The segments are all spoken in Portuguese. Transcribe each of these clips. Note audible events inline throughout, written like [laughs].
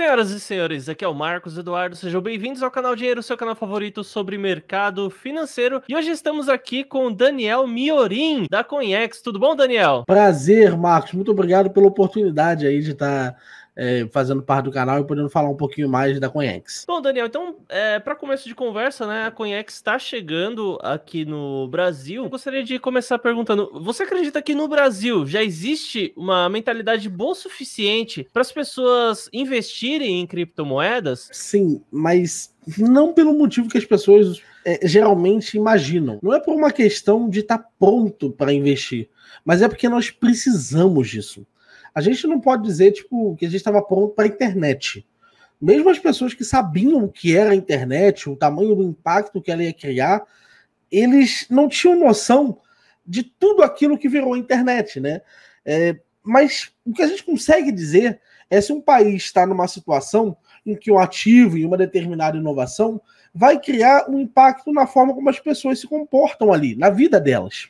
Senhoras e senhores, aqui é o Marcos Eduardo, sejam bem-vindos ao canal Dinheiro, seu canal favorito sobre mercado financeiro. E hoje estamos aqui com Daniel Miorim, da Conex. Tudo bom, Daniel? Prazer, Marcos. Muito obrigado pela oportunidade aí de estar é, fazendo parte do canal e podendo falar um pouquinho mais da Conhex. Bom, Daniel, então, é, para começo de conversa, né, a Conhex está chegando aqui no Brasil. Eu gostaria de começar perguntando: você acredita que no Brasil já existe uma mentalidade boa o suficiente para as pessoas investirem em criptomoedas? Sim, mas não pelo motivo que as pessoas é, geralmente imaginam. Não é por uma questão de estar tá pronto para investir, mas é porque nós precisamos disso a gente não pode dizer tipo que a gente estava pronto para a internet. Mesmo as pessoas que sabiam o que era a internet, o tamanho do impacto que ela ia criar, eles não tinham noção de tudo aquilo que virou a internet, né? É, mas o que a gente consegue dizer é se um país está numa situação em que o um ativo e uma determinada inovação vai criar um impacto na forma como as pessoas se comportam ali, na vida delas.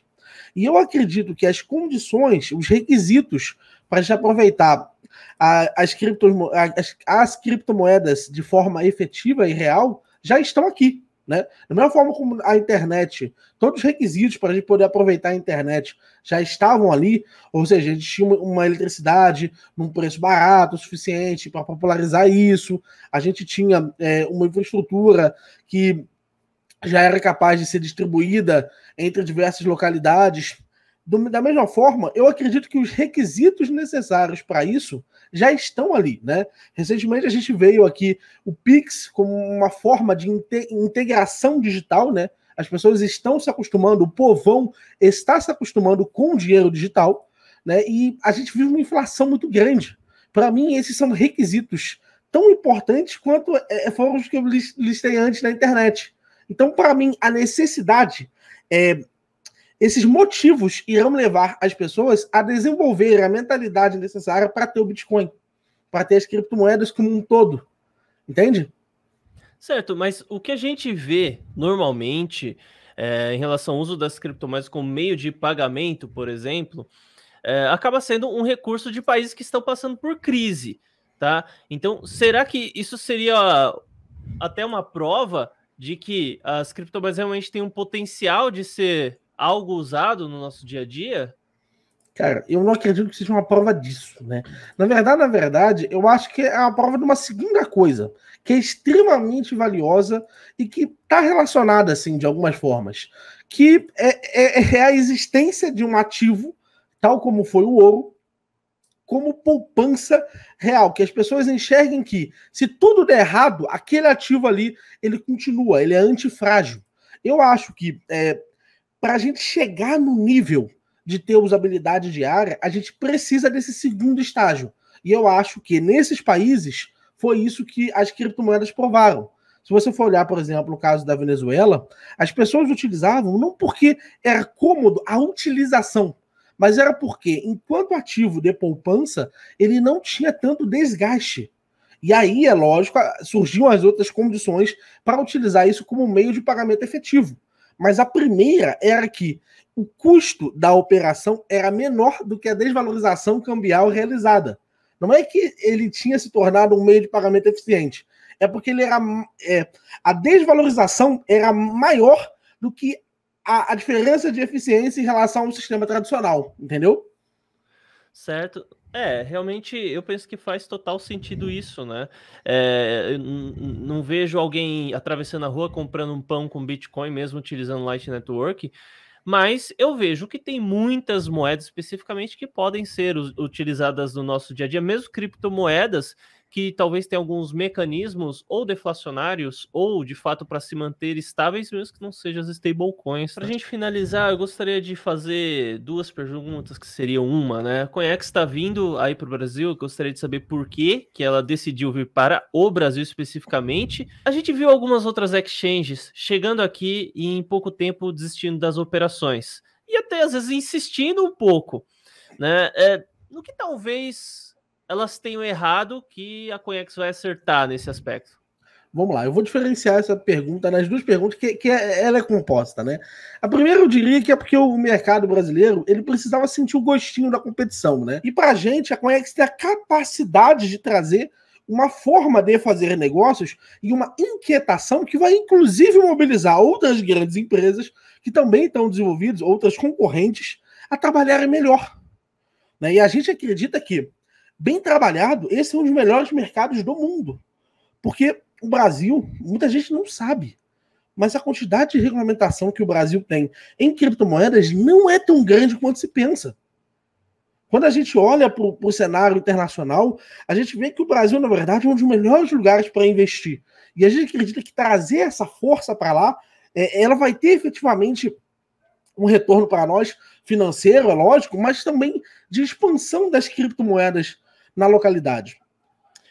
E eu acredito que as condições, os requisitos para se aproveitar a, as, cripto, as, as criptomoedas de forma efetiva e real já estão aqui. Né? Da mesma forma como a internet, todos os requisitos para a gente poder aproveitar a internet já estavam ali, ou seja, a gente tinha uma eletricidade num preço barato o suficiente para popularizar isso, a gente tinha é, uma infraestrutura que já era capaz de ser distribuída entre diversas localidades. Do, da mesma forma, eu acredito que os requisitos necessários para isso já estão ali, né? Recentemente a gente veio aqui o Pix como uma forma de inte integração digital, né? As pessoas estão se acostumando, o povão está se acostumando com o dinheiro digital, né? E a gente vive uma inflação muito grande. Para mim, esses são requisitos tão importantes quanto eh, foram os que eu listei antes na internet. Então, para mim, a necessidade, é, esses motivos irão levar as pessoas a desenvolver a mentalidade necessária para ter o Bitcoin, para ter as criptomoedas como um todo. Entende? Certo, mas o que a gente vê normalmente é, em relação ao uso das criptomoedas como meio de pagamento, por exemplo, é, acaba sendo um recurso de países que estão passando por crise, tá? Então, será que isso seria até uma prova de que as criptomoedas realmente têm um potencial de ser algo usado no nosso dia a dia? Cara, eu não acredito que seja uma prova disso, né? Na verdade, na verdade, eu acho que é a prova de uma segunda coisa, que é extremamente valiosa e que está relacionada, assim, de algumas formas, que é, é, é a existência de um ativo, tal como foi o ouro, como poupança real, que as pessoas enxerguem que se tudo der errado, aquele ativo ali ele continua, ele é antifrágil. Eu acho que é, para a gente chegar no nível de ter usabilidade diária, a gente precisa desse segundo estágio. E eu acho que nesses países foi isso que as criptomoedas provaram. Se você for olhar, por exemplo, o caso da Venezuela, as pessoas utilizavam não porque era cômodo a utilização, mas era porque, enquanto ativo de poupança, ele não tinha tanto desgaste. E aí, é lógico, surgiam as outras condições para utilizar isso como meio de pagamento efetivo. Mas a primeira era que o custo da operação era menor do que a desvalorização cambial realizada. Não é que ele tinha se tornado um meio de pagamento eficiente, é porque ele era é, a desvalorização era maior do que a, a diferença de eficiência em relação ao sistema tradicional, entendeu? Certo. É, realmente eu penso que faz total sentido isso, né? É, não vejo alguém atravessando a rua comprando um pão com Bitcoin, mesmo utilizando Light Network, mas eu vejo que tem muitas moedas especificamente que podem ser utilizadas no nosso dia a dia, mesmo criptomoedas que talvez tenha alguns mecanismos ou deflacionários ou de fato para se manter estáveis, mesmo que não sejam as stablecoins. Para a né? gente finalizar, eu gostaria de fazer duas perguntas que seriam uma, né? A Conex está vindo aí para o Brasil, eu gostaria de saber por que que ela decidiu vir para o Brasil especificamente. A gente viu algumas outras exchanges chegando aqui e em pouco tempo desistindo das operações e até às vezes insistindo um pouco, né? É, no que talvez elas tenham errado que a Conex vai acertar nesse aspecto? Vamos lá, eu vou diferenciar essa pergunta nas duas perguntas, que, que é, ela é composta, né? A primeira eu diria que é porque o mercado brasileiro ele precisava sentir o gostinho da competição, né? E pra gente, a Conex tem a capacidade de trazer uma forma de fazer negócios e uma inquietação que vai inclusive mobilizar outras grandes empresas que também estão desenvolvidas, outras concorrentes, a trabalharem melhor. Né? E a gente acredita que bem trabalhado, esse é um dos melhores mercados do mundo. Porque o Brasil, muita gente não sabe, mas a quantidade de regulamentação que o Brasil tem em criptomoedas não é tão grande quanto se pensa. Quando a gente olha para o cenário internacional, a gente vê que o Brasil, na verdade, é um dos melhores lugares para investir. E a gente acredita que trazer essa força para lá, é, ela vai ter efetivamente um retorno para nós financeiro, é lógico, mas também de expansão das criptomoedas na localidade.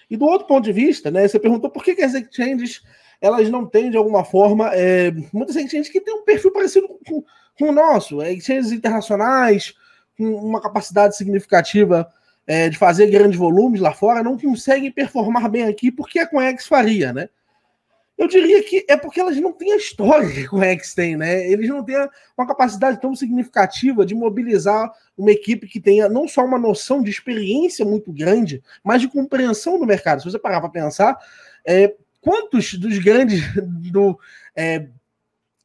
E do outro ponto de vista, né, você perguntou por que, que as exchanges elas não têm, de alguma forma, é, muitas exchanges que têm um perfil parecido com, com o nosso, é, exchanges internacionais, com uma capacidade significativa é, de fazer grandes volumes lá fora, não conseguem performar bem aqui porque a Conex faria, né? eu diria que é porque elas não têm a história que o Rex tem, né? Eles não têm uma capacidade tão significativa de mobilizar uma equipe que tenha não só uma noção de experiência muito grande, mas de compreensão do mercado. Se você parar para pensar, é, quantos dos grandes [laughs] do, é,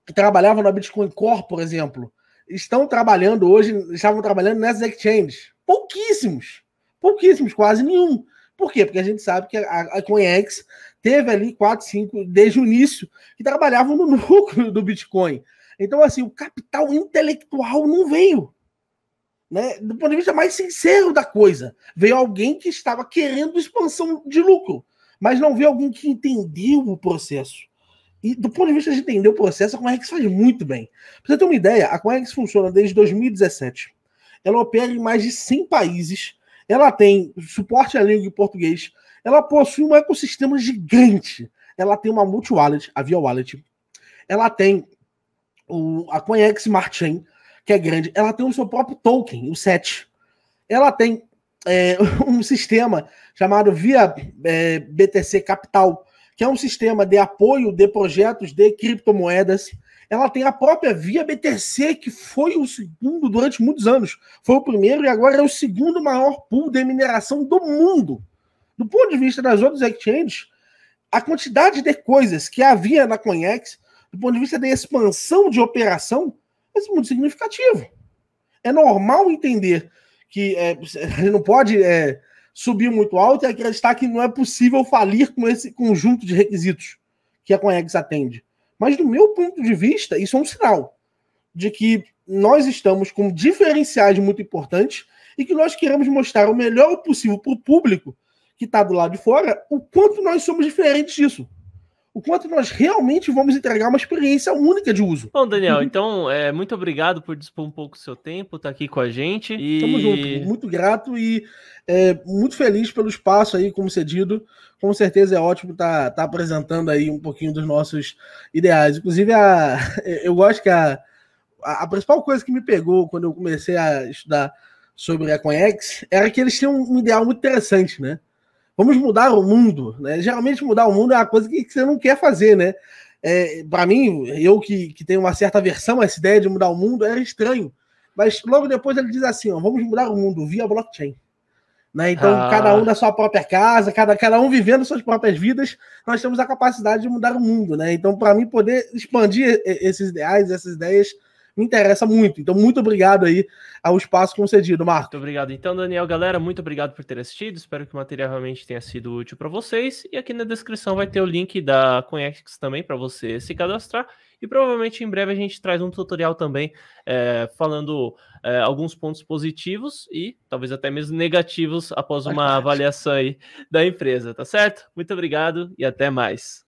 que trabalhavam na Bitcoin Core, por exemplo, estão trabalhando hoje, estavam trabalhando nessas exchanges? Pouquíssimos. Pouquíssimos, quase nenhum. Por quê? Porque a gente sabe que a, a CoinEx teve ali 4, 5, desde o início, que trabalhavam no núcleo [laughs] do Bitcoin. Então, assim, o capital intelectual não veio. Né? Do ponto de vista mais sincero da coisa, veio alguém que estava querendo expansão de lucro, mas não veio alguém que entendeu o processo. E do ponto de vista de entender o processo, a Coinex faz muito bem. Pra você ter uma ideia, a Coinex funciona desde 2017. Ela opera em mais de 100 países, ela tem suporte à língua em português, ela possui um ecossistema gigante. Ela tem uma multi-wallet, a Via Wallet. Ela tem o, a CoinEx Smart Chain, que é grande. Ela tem o seu próprio token, o SET. Ela tem é, [laughs] um sistema chamado Via é, BTC Capital, que é um sistema de apoio de projetos de criptomoedas. Ela tem a própria Via BTC, que foi o segundo durante muitos anos. Foi o primeiro e agora é o segundo maior pool de mineração do mundo. Do ponto de vista das outras exchanges, a quantidade de coisas que havia na Coinex, do ponto de vista da expansão de operação, é muito significativo. É normal entender que é, não pode é, subir muito alto e acreditar que não é possível falir com esse conjunto de requisitos que a Conex atende. Mas, do meu ponto de vista, isso é um sinal de que nós estamos com diferenciais muito importantes e que nós queremos mostrar o melhor possível para o público que está do lado de fora o quanto nós somos diferentes disso o quanto nós realmente vamos entregar uma experiência única de uso. Bom, Daniel, então é, muito obrigado por dispor um pouco do seu tempo, tá aqui com a gente. E... Tamo junto, muito grato e é, muito feliz pelo espaço aí como cedido. Com certeza é ótimo estar tá, tá apresentando aí um pouquinho dos nossos ideais. Inclusive, a, [laughs] eu gosto que a, a, a principal coisa que me pegou quando eu comecei a estudar sobre a Conex era que eles tinham um ideal muito interessante, né? vamos mudar o mundo, né? Geralmente mudar o mundo é uma coisa que, você não quer fazer, né? É, para mim, eu que, que tenho uma certa aversão a essa ideia de mudar o mundo, era estranho. Mas logo depois ele diz assim: ó, vamos mudar o mundo via blockchain. Né? Então, ah. cada um da sua própria casa, cada, cada um vivendo suas próprias vidas, nós temos a capacidade de mudar o mundo. Né? Então, para mim, poder expandir esses ideais, essas ideias, me interessa muito. Então, muito obrigado aí ao espaço concedido, Marco. Muito obrigado. Então, Daniel, galera, muito obrigado por ter assistido. Espero que o material realmente tenha sido útil para vocês. E aqui na descrição vai ter o link da Conex também para você se cadastrar. E provavelmente em breve a gente traz um tutorial também é, falando é, alguns pontos positivos e talvez até mesmo negativos após uma [laughs] avaliação aí da empresa, tá certo? Muito obrigado e até mais.